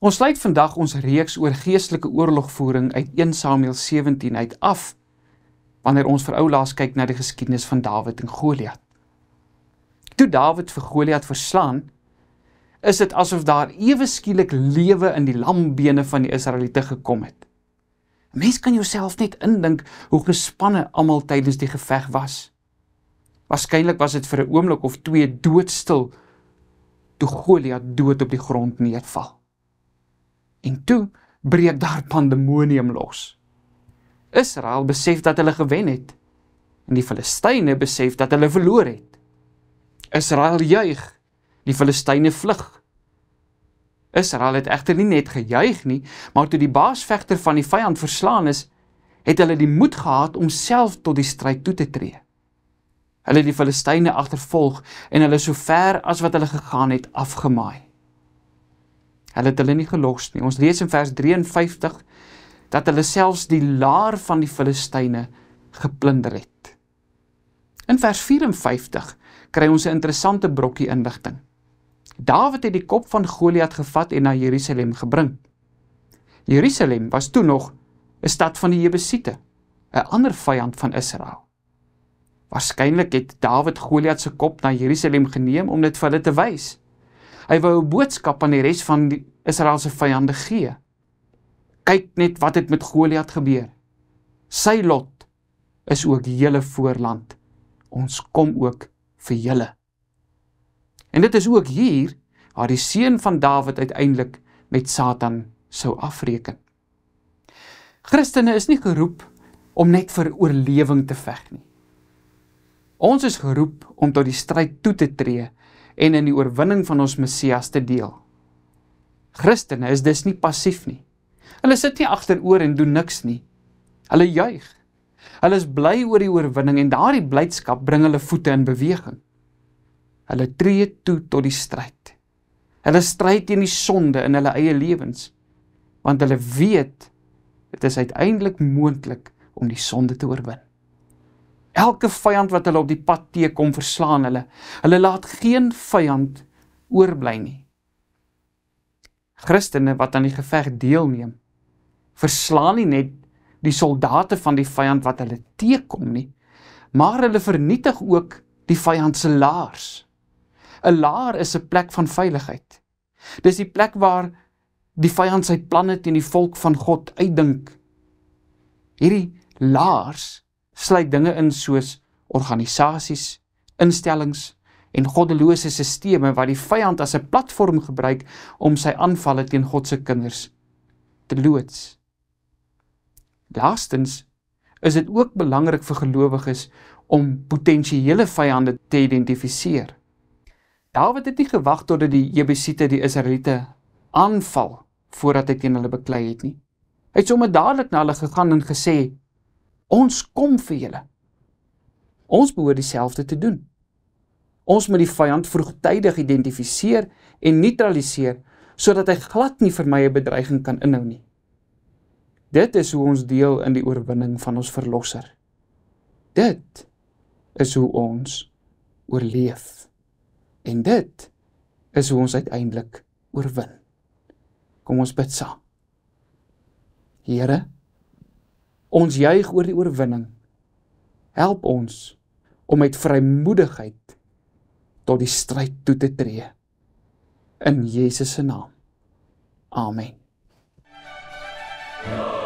Ons sluit vandag ons reeks oor geestelike oorlogvoering uit 1 Samuel 17 uit af wanneer ons vir oulaas kyk na die geskiedenis van Dawid en Goliat. Toe Dawid vir Goliat verslaan, is dit asof daar ewe skielik lewe in die lambene van die Israeliete gekom het. Mens kan jouself net indink hoe gespanne almal tydens die geveg was. Waarskynlik was dit vir 'n oomblik of twee doodstil toe Goliat dood op die grond neerval. En toe breek daar pandemonium los. Israel besef dat hulle gewen het en die Filistyne besef dat hulle verloor het. Israel juig, die Filistyne vlug. Israel het egter nie net gejuig nie, maar toe die baasvegter van die vyand verslaan is, het hulle die moed gehad om self tot die stryd toe te tree. Hulle het die Filistyne agtervolg en hulle so ver as wat hulle gegaan het afgemaai. Hulle het hulle nie gelos nie. Ons lees in vers 53 dat hulle selfs die laar van die Filistyne geplunder het. In vers 54 kry ons 'n interessante brokkie inligting. Dawid het die kop van Goliat gevat en na Jerusalem gebring. Jerusalem was toe nog 'n stad van die Jebusiete, 'n ander vyand van Israel. Waarskynlik het Dawid Goliat se kop na Jerusalem geneem om dit vir hulle te wys. Hy wou 'n boodskap aan die res van die Israel se vyande gee. Kyk net wat het met Goliat gebeur. Sy lot is ook hele voorland. Ons kom ook vir julle. En dit is ook hier waar die seun van Dawid uiteindelik met Satan sou afreken. Christene is nie geroep om net vir oorlewing te veg nie. Ons is geroep om tot die stryd toe te tree en in die oorwinning van ons Messias te deel. Christene is dus nie passief nie. Hulle sit nie agteroor en doen niks nie. Hulle juig. Hulle is bly oor die oorwinning en daardie blydskap bring hulle voete in beweging. Hulle tree toe tot die stryd. Hulle stry teen die sonde in hulle eie lewens want hulle weet dit is uiteindelik moontlik om die sonde te oorwin. Elke vyand wat hulle op die pad teekom, verslaan hulle. Hulle laat geen vyand oorbly nie. Christene wat aan die geveg deelneem, verslaan nie net die soldate van die vyand wat hulle teekom nie, maar hulle vernietig ook die vyand se laars. 'n Laar is 'n plek van veiligheid. Dis die plek waar die vyand sy planne teen die volk van God uitdink. Hierdie laars sluit dinge in soos organisasies, instellings en goddelose sisteme wat die vyand as 'n platform gebruik om sy aanvalle teen God se kinders te loods. Laastens is dit ook belangrik vir gelowiges om potensiële vyande te identifiseer. Dawid het nie gewag totdat die Jebusiete die Israeliete aanval voordat hy teen hulle beklei het nie. Hy het sommer dadelik na hulle gegaan en gesê: Ons kom vir julle. Ons behoort dieselfde te doen. Ons moet die vyand vroegtydig identifiseer en neutraliseer sodat hy glad nie vir my 'n bedreiging kan inhou nie. Dit is hoe ons deel in die oorwinning van ons verlosser. Dit is hoe ons oorleef. En dit is hoe ons uiteindelik oorwin. Kom ons bid saam. Here, Ons juig oor die oorwinning. Help ons om met vrymoedigheid tot die stryd toe te tree. In Jesus se naam. Amen. Oh.